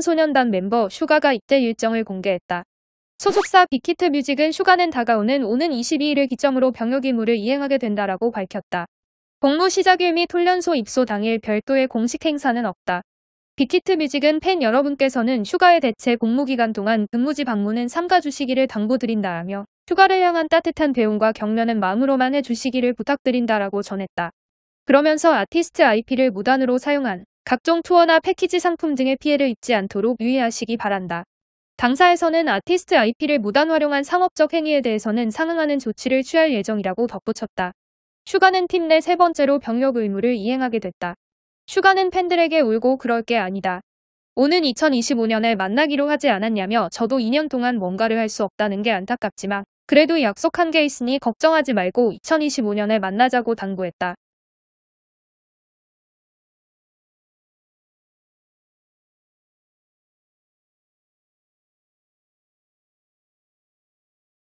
소년단 멤버 슈가가 입대 일정을 공개했다. 소속사 빅히트 뮤직은 슈가는 다가오는 오는 22일을 기점으로 병역 임무를 이행하게 된다라고 밝혔다. 복무 시작일 및 훈련소 입소 당일 별도의 공식 행사는 없다. 빅히트 뮤직은 팬 여러분께서는 슈가의 대체 복무기간 동안 근무지 방문은 삼가주시기를 당부드린다며 휴가를 향한 따뜻한 배움과 격려는 마음으로만 해주시기를 부탁드린다라고 전했다. 그러면서 아티스트 IP를 무단으로 사용한 각종 투어나 패키지 상품 등의 피해를 입지 않도록 유의하시기 바란다. 당사에서는 아티스트 IP를 무단 활용한 상업적 행위에 대해서는 상응하는 조치를 취할 예정이라고 덧붙였다. 슈가는 팀 내 세 번째로 병역 의무를 이행하게 됐다. 슈가는 팬들에게 울고 그럴 게 아니다. 오는 2025년에 만나기로 하지 않았냐며 저도 2년 동안 뭔가를 할 수 없다는 게 안타깝지만 그래도 약속한 게 있으니 걱정하지 말고 2025년에 만나자고 당부했다.